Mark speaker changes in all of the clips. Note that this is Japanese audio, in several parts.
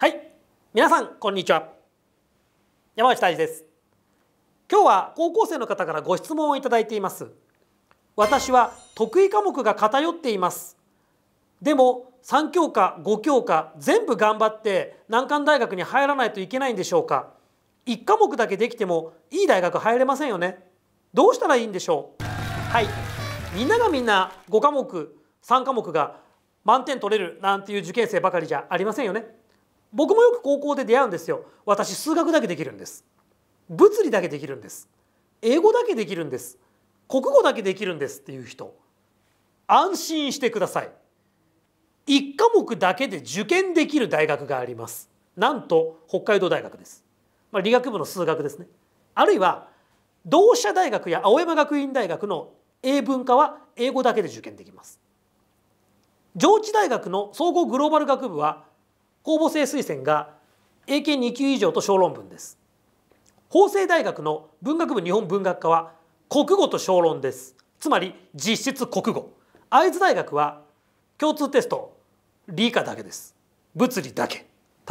Speaker 1: はい皆さんこんにちは山内泰治です今日は高校生の方からご質問をいただいています私は得意科目が偏っていますでも3教科5教科全部頑張って難関大学に入らないといけないんでしょうか1科目だけできてもいい大学入れませんよねどうしたらいいんでしょうはいみんながみんな5科目3科目が満点取れるなんていう受験生ばかりじゃありませんよね僕もよく高校で出会うんですよ私数学だけできるんです物理だけできるんです英語だけできるんです国語だけできるんですっていう人安心してください一科目だけで受験できる大学がありますなんと北海道大学です、まあ、理学部の数学ですねあるいは同志社大学や青山学院大学の英文化は英語だけで受験できます上智大学の総合グローバル学部は公募制推薦が英検2級以上と小論文です法政大学の文学部日本文学科は国語と小論ですつまり実質国語会津大学は共通テスト理科だけです物理だけ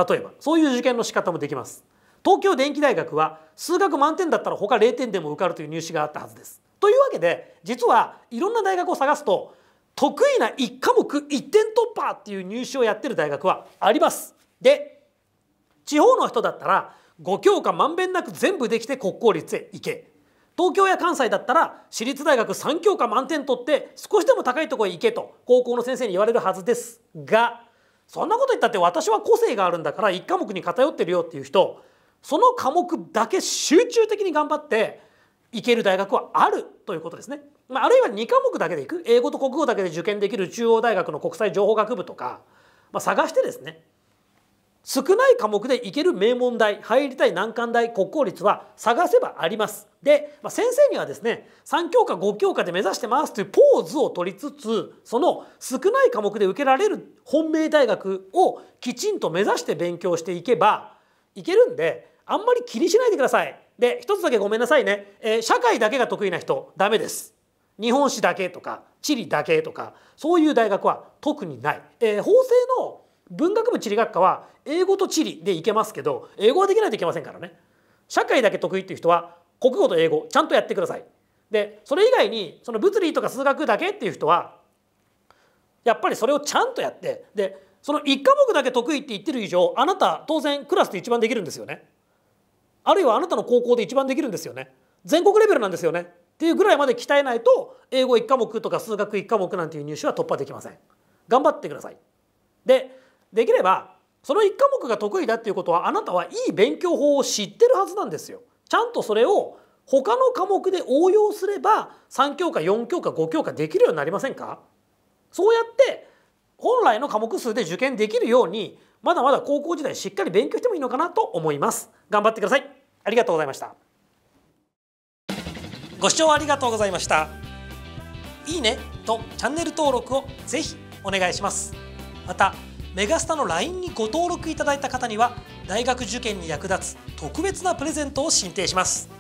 Speaker 1: 例えばそういう受験の仕方もできます東京電機大学は数学満点だったら他0点でも受かるという入試があったはずですというわけで実はいろんな大学を探すと得意な1科目1点突破っていう入試をやってる大学はあります。で地方の人だったら5教科まんべんなく全部できて国公立へ行け東京や関西だったら私立大学3教科満点取って少しでも高いとこへ行けと高校の先生に言われるはずですがそんなこと言ったって私は個性があるんだから1科目に偏ってるよっていう人その科目だけ集中的に頑張っていける大学はあるということですね。まあ、あるいは2科目だけでいく英語と国語だけで受験できる中央大学の国際情報学部とか、まあ、探してですね少ない科目でいける名門大入りたい難関大国公立は探せばありますで、まあ、先生にはですね3教科5教科で目指してますというポーズを取りつつその少ない科目で受けられる本命大学をきちんと目指して勉強していけばいけるんであんまり気にしないでください。で一つだけごめんなさいね、えー、社会だけが得意な人ダメです。日本史だけとか地理だけとかそういう大学は特にない。えー、法政の文学部地理学科は英語と地理でいけますけど英語はできないといけませんからね。社会だけ得意っていう人は国語と英語ちゃんとやってください。でそれ以外にその物理とか数学だけっていう人はやっぱりそれをちゃんとやってでその1科目だけ得意って言ってる以上あなた当然クラスで一番できるんですよね。あるいはあなたの高校で一番できるんですよね。全国レベルなんですよね。っていうぐらいまで鍛えないと英語1科目とか数学1科目なんていう入試は突破できません頑張ってくださいでできればその1科目が得意だっていうことはあなたはいい勉強法を知ってるはずなんですよちゃんとそれを他の科目で応用すれば3教科4教科5教科できるようになりませんかそうやって本来の科目数で受験できるようにまだまだ高校時代しっかり勉強してもいいのかなと思います頑張ってくださいありがとうございましたご視聴ありがとうございましたいいねとチャンネル登録をぜひお願いしますまたメガスタの LINE にご登録いただいた方には大学受験に役立つ特別なプレゼントを進呈します